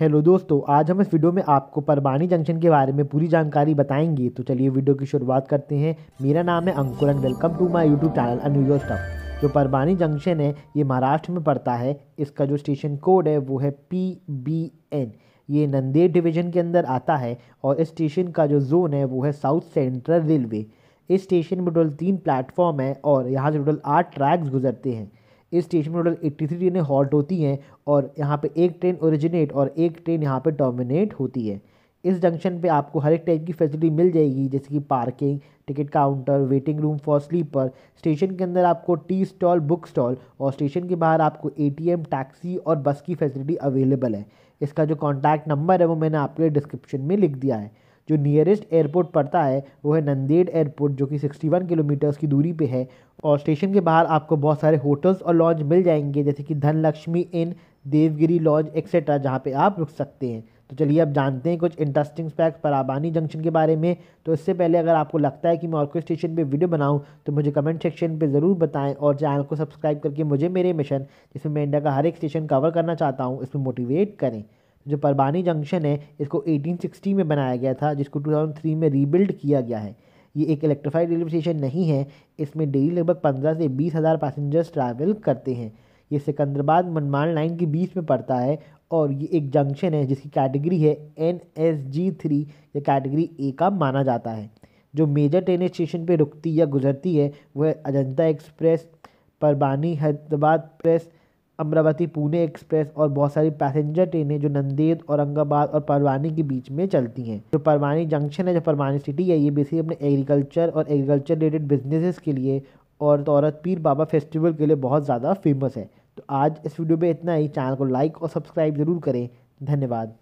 hello दोस्तों आज हम इस वीडियो में आपको परवानी जंक्शन के बारे में पूरी जानकारी बताएंगे तो चलिए वीडियो की शुरुआत करते हैं मेरा नाम है Ankur and welcome to my YouTube channel unusual stuff जो परवानी जंक्शन है ये महाराष्ट्र में पड़ता है इसका जो स्टेशन कोड है वो है पी बी एन ये नंदेड़ डिवीजन के अंदर आता है और इस स्टेशन का जो जोन है वो है साउथ सेंट्रल रेलवे इस स्टेशन में टोटल तीन प्लेटफॉर्म है और यहाँ से टोटल आठ ट्रैक्स गुजरते हैं इस स्टेशन पर टोटल एट्टी थ्री ट्रेनें हॉल्ट होती हैं और यहाँ पे एक ट्रेन ओरिजिनेट और एक ट्रेन यहाँ पे टर्मिनेट होती है इस जंक्शन पे आपको हर एक टाइप की फैसिलिटी मिल जाएगी जैसे कि parking ticket counter waiting room for sleeper station के अंदर आपको टी स्टॉल बुक स्टॉल और स्टेशन के बाहर आपको ए टैक्सी और बस की फैसिलिटी अवेलेबल है इसका जो कॉन्टैक्ट नंबर है वो मैंने आपके डिस्क्रिप्शन में लिख दिया है जो नियरेस्ट एयरपोर्ट पड़ता है वो है नंदेड़ एयरपोर्ट जो कि 61 किलोमीटर्स की दूरी पे है और स्टेशन के बाहर आपको बहुत सारे होटल्स और लॉन्च मिल जाएंगे जैसे कि Dhanlaxmi inn Devgiri lounge etcetera जहाँ पर आप रुक सकते हैं तो चलिए अब जानते हैं कुछ इंटरेस्टिंग फैक्ट्स पराबानी जंक्शन के बारे में तो इससे पहले अगर आपको लगता है कि मैं और कोई स्टेशन पे वीडियो बनाऊं तो मुझे कमेंट सेक्शन पे ज़रूर बताएं और चैनल को सब्सक्राइब करके मुझे मेरे मिशन जिसमें मैं इंडिया का हर एक स्टेशन कवर करना चाहता हूँ इसमें मोटिवेट करें जो परबानी जंक्शन है इसको 1860 में बनाया गया था जिसको 2003 में रीबिल्ड किया गया है ये एक इलेक्ट्रिफाइड रेलवे स्टेशन नहीं है इसमें डेली लगभग पंद्रह से बीस हज़ार पैसेंजर्स ट्रैवल करते हैं ये सिकंदराबाद मनमान लाइन के बीच में पड़ता है और ये एक जंक्शन है जिसकी कैटेगरी है एन एस जी थ्री या कैटेगरी ए का माना जाता है जो मेजर ट्रेन स्टेशन पर रुकती या गुजरती है वह Ajanta express Parbhani Hyderabad express Amravati Pune express और बहुत सारी पैसेंजर ट्रेनें जो नंदेद औरंगाबाद और परवानी के बीच में चलती हैं जो परवानी जंक्शन है जो परवानी सिटी है ये बेसिकली अपने एग्रीकल्चर और एग्रीकल्चर रिलेटेड बिजनेसेस के लिए और तौरत पीर बाबा फेस्टिवल के लिए बहुत ज़्यादा फेमस है तो आज इस वीडियो में इतना ही चैनल को लाइक और सब्सक्राइब ज़रूर करें धन्यवाद